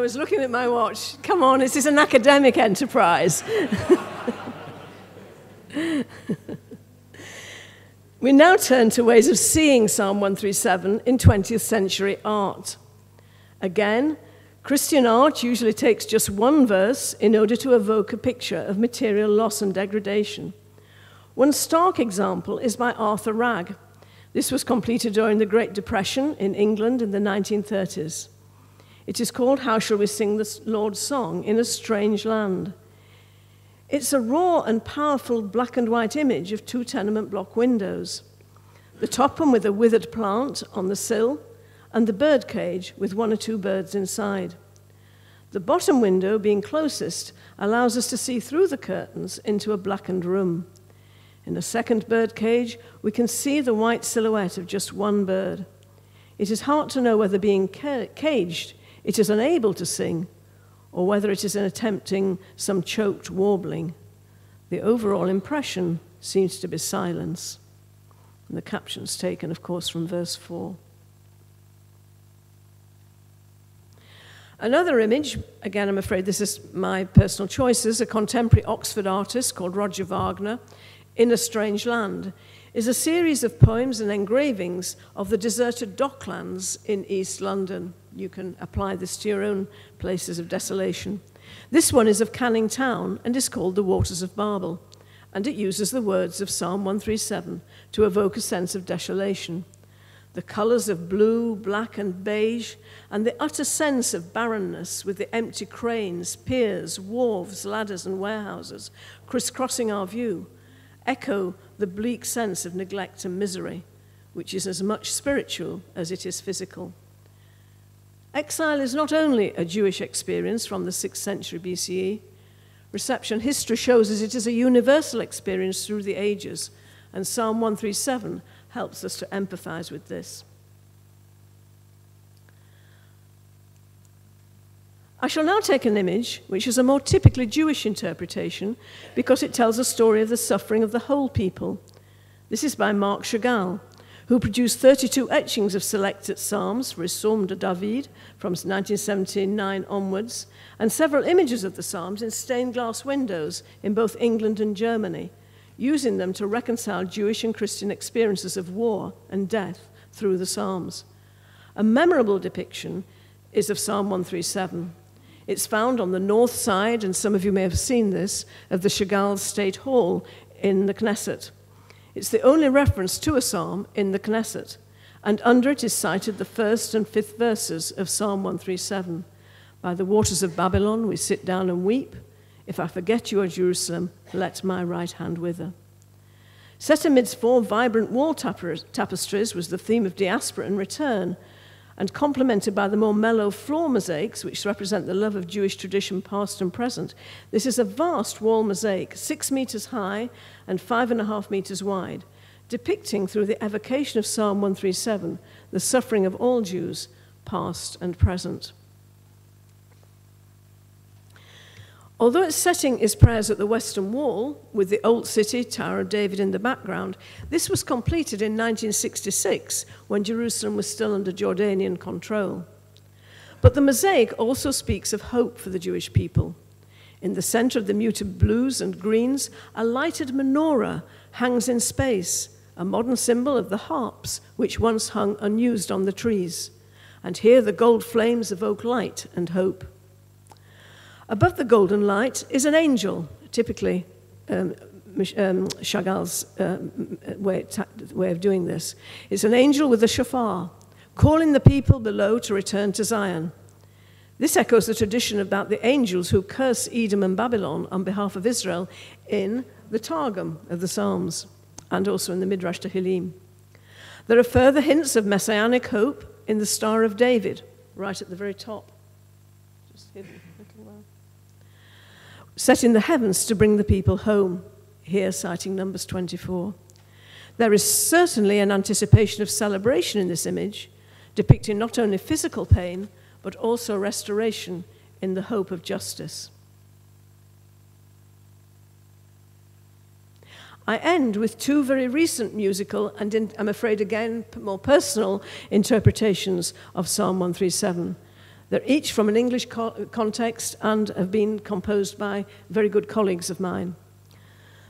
was looking at my watch. Come on, this is an academic enterprise. we now turn to ways of seeing Psalm 137 in 20th century art. Again, Christian art usually takes just one verse in order to evoke a picture of material loss and degradation. One stark example is by Arthur Ragg. This was completed during the Great Depression in England in the 1930s. It is called How Shall We Sing the Lord's Song in a Strange Land? It's a raw and powerful black and white image of two tenement block windows the top one with a withered plant on the sill, and the bird cage with one or two birds inside. The bottom window, being closest, allows us to see through the curtains into a blackened room. In the second bird cage, we can see the white silhouette of just one bird. It is hard to know whether being caged it is unable to sing, or whether it is attempting some choked warbling. The overall impression seems to be silence. And the caption's taken, of course, from verse 4. Another image, again, I'm afraid this is my personal choice, is a contemporary Oxford artist called Roger Wagner, In a Strange Land, is a series of poems and engravings of the deserted docklands in East London you can apply this to your own places of desolation. This one is of Canning Town and is called The Waters of Babel, and it uses the words of Psalm 137 to evoke a sense of desolation. The colours of blue, black, and beige, and the utter sense of barrenness with the empty cranes, piers, wharves, ladders, and warehouses crisscrossing our view echo the bleak sense of neglect and misery, which is as much spiritual as it is physical. Exile is not only a Jewish experience from the 6th century BCE, reception history shows us it is a universal experience through the ages, and Psalm 137 helps us to empathize with this. I shall now take an image which is a more typically Jewish interpretation because it tells a story of the suffering of the whole people. This is by Mark Chagall, who produced 32 etchings of selected psalms for his de David from 1979 onwards, and several images of the psalms in stained glass windows in both England and Germany, using them to reconcile Jewish and Christian experiences of war and death through the psalms. A memorable depiction is of Psalm 137. It's found on the north side, and some of you may have seen this, of the Chagall State Hall in the Knesset. It's the only reference to a psalm in the Knesset, and under it is cited the first and fifth verses of Psalm 137. By the waters of Babylon we sit down and weep. If I forget you, O Jerusalem, let my right hand wither. Set amidst four vibrant wall tapestries was the theme of diaspora and return, and complemented by the more mellow floor mosaics, which represent the love of Jewish tradition past and present. This is a vast wall mosaic, six metres high and five and a half metres wide, depicting through the evocation of Psalm 137 the suffering of all Jews, past and present. Although its setting is prayers at the Western Wall, with the Old City, Tower of David in the background, this was completed in 1966 when Jerusalem was still under Jordanian control. But the mosaic also speaks of hope for the Jewish people. In the center of the muted blues and greens, a lighted menorah hangs in space, a modern symbol of the harps which once hung unused on the trees. And here the gold flames evoke light and hope. Above the golden light is an angel, typically um, um, Chagall's um, way, way of doing this. It's an angel with a shofar, calling the people below to return to Zion. This echoes the tradition about the angels who curse Edom and Babylon on behalf of Israel in the Targum of the Psalms and also in the Midrash Tehillim. There are further hints of messianic hope in the Star of David, right at the very top. Just hidden set in the heavens to bring the people home, here citing Numbers 24. There is certainly an anticipation of celebration in this image, depicting not only physical pain, but also restoration in the hope of justice. I end with two very recent musical and, in, I'm afraid, again, more personal interpretations of Psalm 137. They're each from an English co context and have been composed by very good colleagues of mine.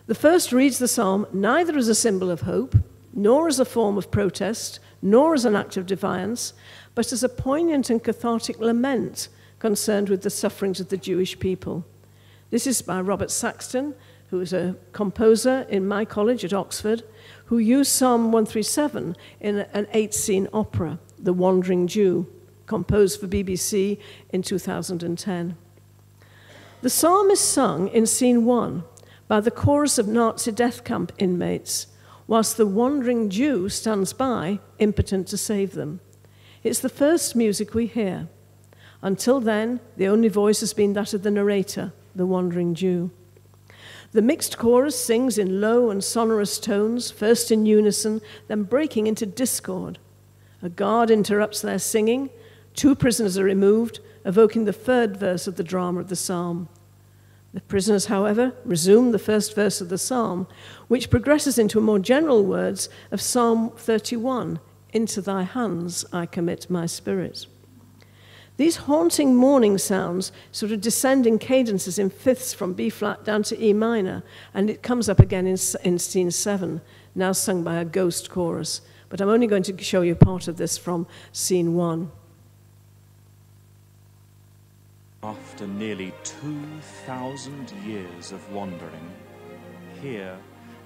The first reads the psalm neither as a symbol of hope, nor as a form of protest, nor as an act of defiance, but as a poignant and cathartic lament concerned with the sufferings of the Jewish people. This is by Robert Saxton, who is a composer in my college at Oxford, who used Psalm 137 in an eight scene opera, The Wandering Jew composed for BBC in 2010. The psalm is sung in scene one by the chorus of Nazi death camp inmates, whilst the wandering Jew stands by, impotent to save them. It's the first music we hear. Until then, the only voice has been that of the narrator, the wandering Jew. The mixed chorus sings in low and sonorous tones, first in unison, then breaking into discord. A guard interrupts their singing Two prisoners are removed, evoking the third verse of the drama of the psalm. The prisoners, however, resume the first verse of the psalm, which progresses into more general words of Psalm 31 Into thy hands I commit my spirit. These haunting mourning sounds sort of descend in cadences in fifths from B flat down to E minor, and it comes up again in, in scene seven, now sung by a ghost chorus. But I'm only going to show you part of this from scene one. After nearly 2,000 years of wandering, here,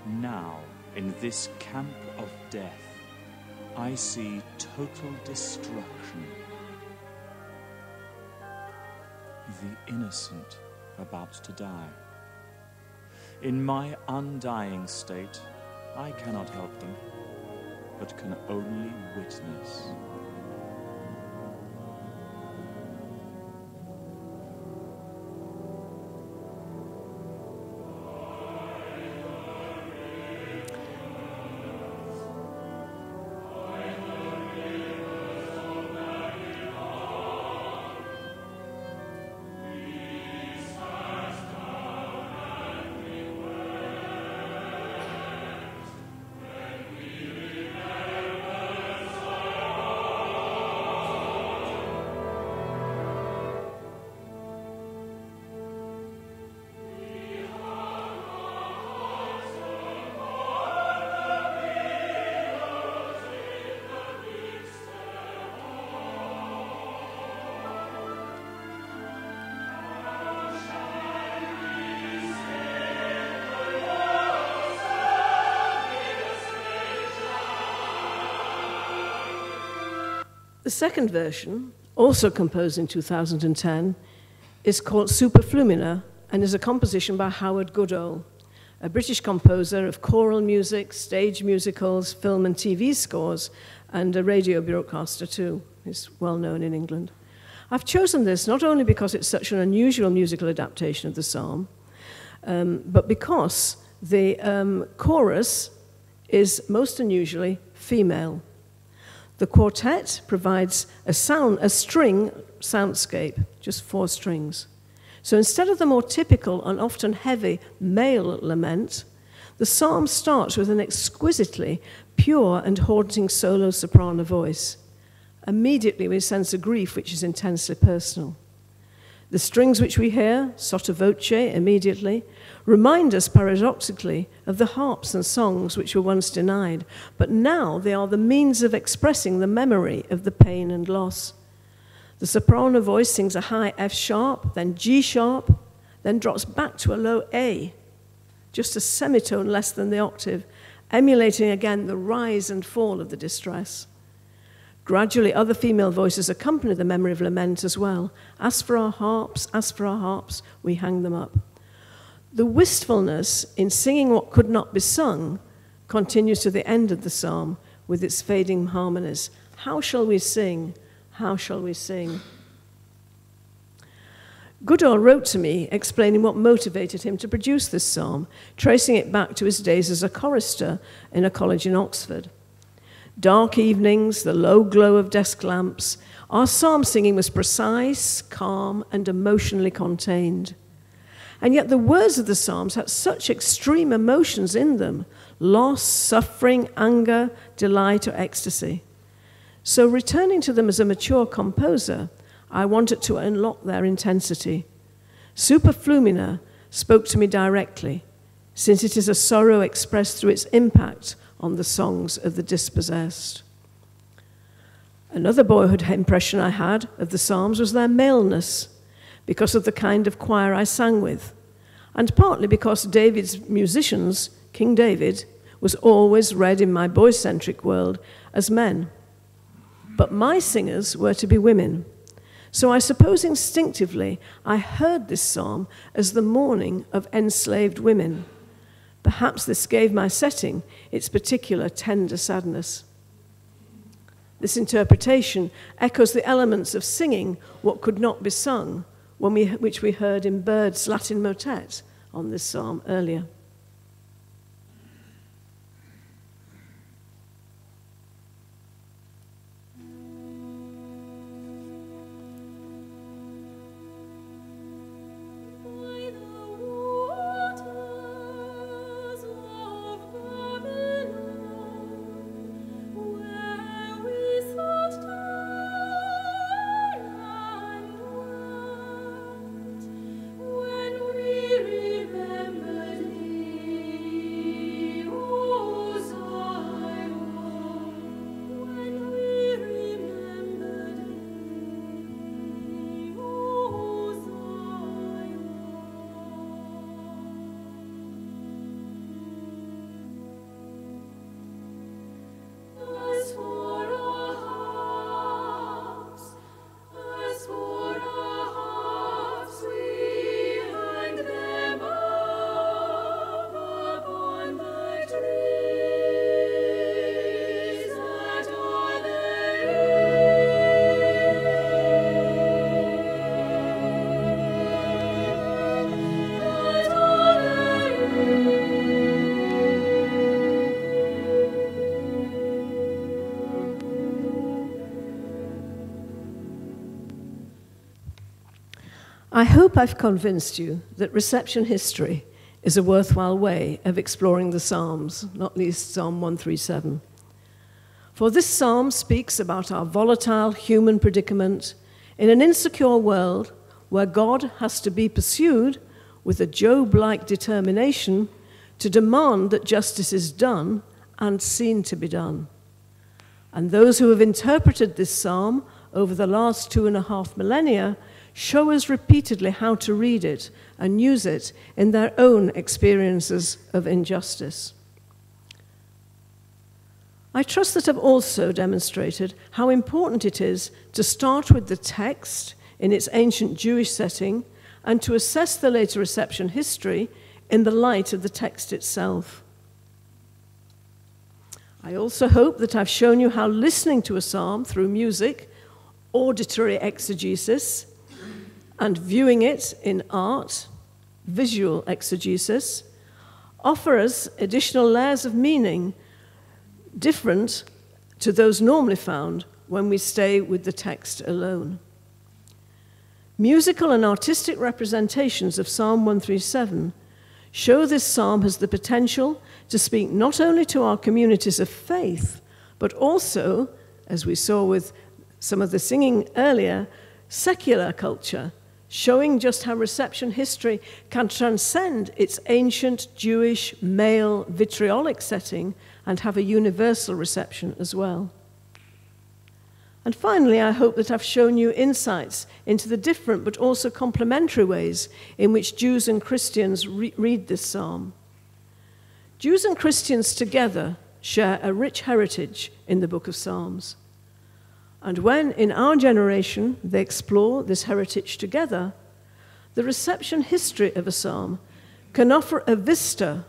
now, in this camp of death, I see total destruction. The innocent about to die. In my undying state, I cannot help them, but can only witness. The second version, also composed in 2010, is called Superflumina and is a composition by Howard Goodall, a British composer of choral music, stage musicals, film and TV scores, and a radio broadcaster too. He's well known in England. I've chosen this not only because it's such an unusual musical adaptation of the psalm, um, but because the um, chorus is most unusually female. The quartet provides a sound, a string soundscape, just four strings. So instead of the more typical and often heavy male lament, the psalm starts with an exquisitely pure and haunting solo soprano voice. Immediately we sense a grief which is intensely personal. The strings which we hear, sotto voce, immediately, remind us paradoxically of the harps and songs which were once denied, but now they are the means of expressing the memory of the pain and loss. The soprano voice sings a high F sharp, then G sharp, then drops back to a low A, just a semitone less than the octave, emulating again the rise and fall of the distress. Gradually, other female voices accompany the memory of lament as well. As for our harps, as for our harps, we hang them up. The wistfulness in singing what could not be sung continues to the end of the psalm with its fading harmonies. How shall we sing? How shall we sing? Goodall wrote to me explaining what motivated him to produce this psalm, tracing it back to his days as a chorister in a college in Oxford. Dark evenings, the low glow of desk lamps, our psalm singing was precise, calm, and emotionally contained. And yet, the words of the Psalms had such extreme emotions in them loss, suffering, anger, delight, or ecstasy. So, returning to them as a mature composer, I wanted to unlock their intensity. Superflumina spoke to me directly, since it is a sorrow expressed through its impact on the songs of the dispossessed. Another boyhood impression I had of the Psalms was their maleness, because of the kind of choir I sang with, and partly because David's musicians, King David, was always read in my boy centric world as men. But my singers were to be women. So I suppose instinctively I heard this psalm as the mourning of enslaved women. Perhaps this gave my setting its particular tender sadness. This interpretation echoes the elements of singing what could not be sung, we, which we heard in Bird's Latin motet on this psalm earlier. hope I've convinced you that reception history is a worthwhile way of exploring the Psalms, not least Psalm 137. For this psalm speaks about our volatile human predicament in an insecure world where God has to be pursued with a Job like determination to demand that justice is done and seen to be done. And those who have interpreted this psalm over the last two and a half millennia show us repeatedly how to read it and use it in their own experiences of injustice. I trust that I've also demonstrated how important it is to start with the text in its ancient Jewish setting and to assess the later reception history in the light of the text itself. I also hope that I've shown you how listening to a psalm through music, auditory exegesis, and viewing it in art, visual exegesis, offer us additional layers of meaning different to those normally found when we stay with the text alone. Musical and artistic representations of Psalm 137 show this psalm has the potential to speak not only to our communities of faith, but also, as we saw with some of the singing earlier, secular culture showing just how reception history can transcend its ancient Jewish male vitriolic setting and have a universal reception as well. And finally, I hope that I've shown you insights into the different but also complementary ways in which Jews and Christians re read this psalm. Jews and Christians together share a rich heritage in the book of Psalms. And when, in our generation, they explore this heritage together, the reception history of a psalm can offer a vista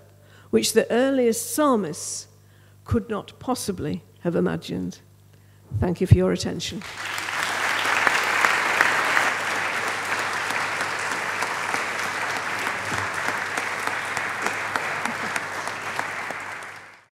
which the earliest psalmists could not possibly have imagined. Thank you for your attention.